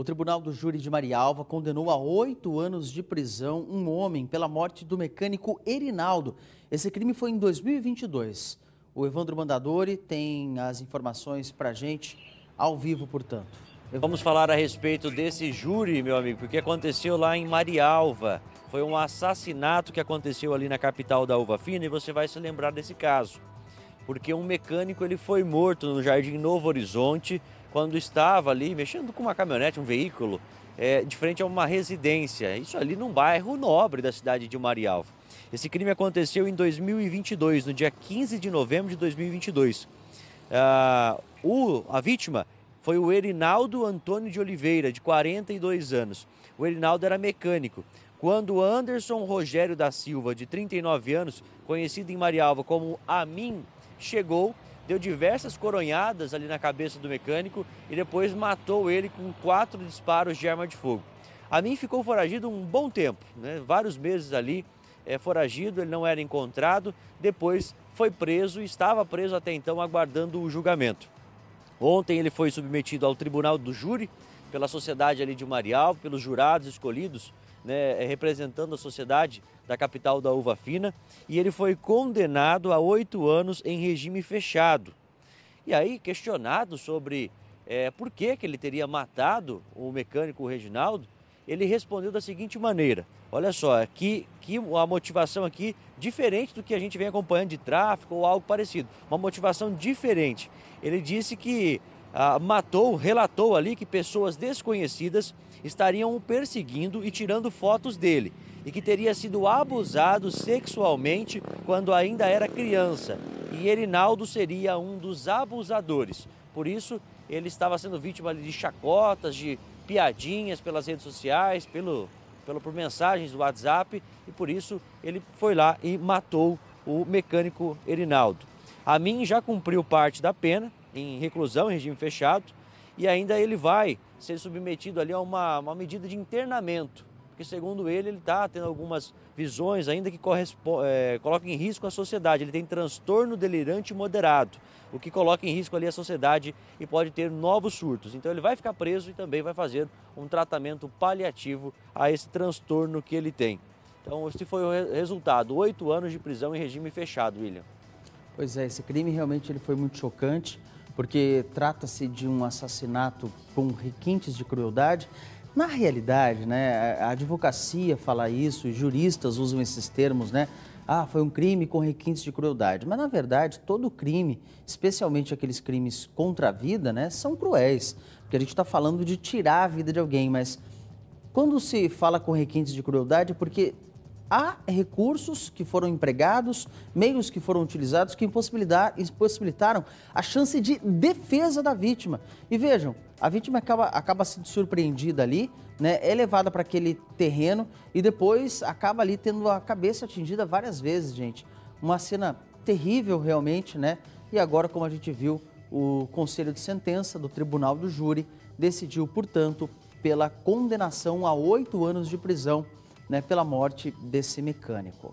O Tribunal do Júri de Marialva condenou a oito anos de prisão um homem pela morte do mecânico Erinaldo. Esse crime foi em 2022. O Evandro Mandadori tem as informações para a gente, ao vivo, portanto. Evandro. Vamos falar a respeito desse júri, meu amigo, porque aconteceu lá em Marialva. Foi um assassinato que aconteceu ali na capital da Uva Fina e você vai se lembrar desse caso. Porque um mecânico ele foi morto no Jardim Novo Horizonte quando estava ali mexendo com uma caminhonete, um veículo, é, de frente a uma residência, isso ali num bairro nobre da cidade de Marialva. Esse crime aconteceu em 2022, no dia 15 de novembro de 2022. Ah, o, a vítima foi o Erinaldo Antônio de Oliveira, de 42 anos. O Erinaldo era mecânico. Quando Anderson Rogério da Silva, de 39 anos, conhecido em Marialva como Amin, chegou deu diversas coronhadas ali na cabeça do mecânico e depois matou ele com quatro disparos de arma de fogo. A mim ficou foragido um bom tempo, né? vários meses ali é, foragido, ele não era encontrado, depois foi preso e estava preso até então aguardando o julgamento. Ontem ele foi submetido ao tribunal do júri pela sociedade ali de Marial, pelos jurados escolhidos, né, é, representando a sociedade da capital da Uva Fina, e ele foi condenado a oito anos em regime fechado. E aí, questionado sobre é, por que, que ele teria matado o mecânico Reginaldo, ele respondeu da seguinte maneira: Olha só, que, que a motivação aqui diferente do que a gente vem acompanhando de tráfico ou algo parecido, uma motivação diferente. Ele disse que ah, matou, relatou ali que pessoas desconhecidas estariam o perseguindo e tirando fotos dele e que teria sido abusado sexualmente quando ainda era criança. E Erinaldo seria um dos abusadores. Por isso, ele estava sendo vítima de chacotas, de piadinhas pelas redes sociais, pelo, pelo, por mensagens do WhatsApp, e por isso ele foi lá e matou o mecânico Erinaldo. A mim já cumpriu parte da pena, em reclusão, em regime fechado, e ainda ele vai ser submetido ali a uma, uma medida de internamento porque segundo ele, ele está tendo algumas visões ainda que é, eh, colocam em risco a sociedade. Ele tem transtorno delirante moderado, o que coloca em risco ali a sociedade e pode ter novos surtos. Então ele vai ficar preso e também vai fazer um tratamento paliativo a esse transtorno que ele tem. Então esse foi o resultado, oito anos de prisão em regime fechado, William. Pois é, esse crime realmente ele foi muito chocante, porque trata-se de um assassinato com requintes de crueldade na realidade, né, a advocacia fala isso, os juristas usam esses termos, né? Ah, foi um crime com requintes de crueldade. Mas, na verdade, todo crime, especialmente aqueles crimes contra a vida, né, são cruéis. Porque a gente está falando de tirar a vida de alguém, mas quando se fala com requintes de crueldade, é porque há recursos que foram empregados, meios que foram utilizados que impossibilitaram a chance de defesa da vítima. E vejam, a vítima acaba, acaba sendo surpreendida ali, né, é levada para aquele terreno e depois acaba ali tendo a cabeça atingida várias vezes, gente. Uma cena terrível realmente, né? E agora, como a gente viu, o conselho de sentença do Tribunal do Júri decidiu, portanto, pela condenação a oito anos de prisão né, pela morte desse mecânico.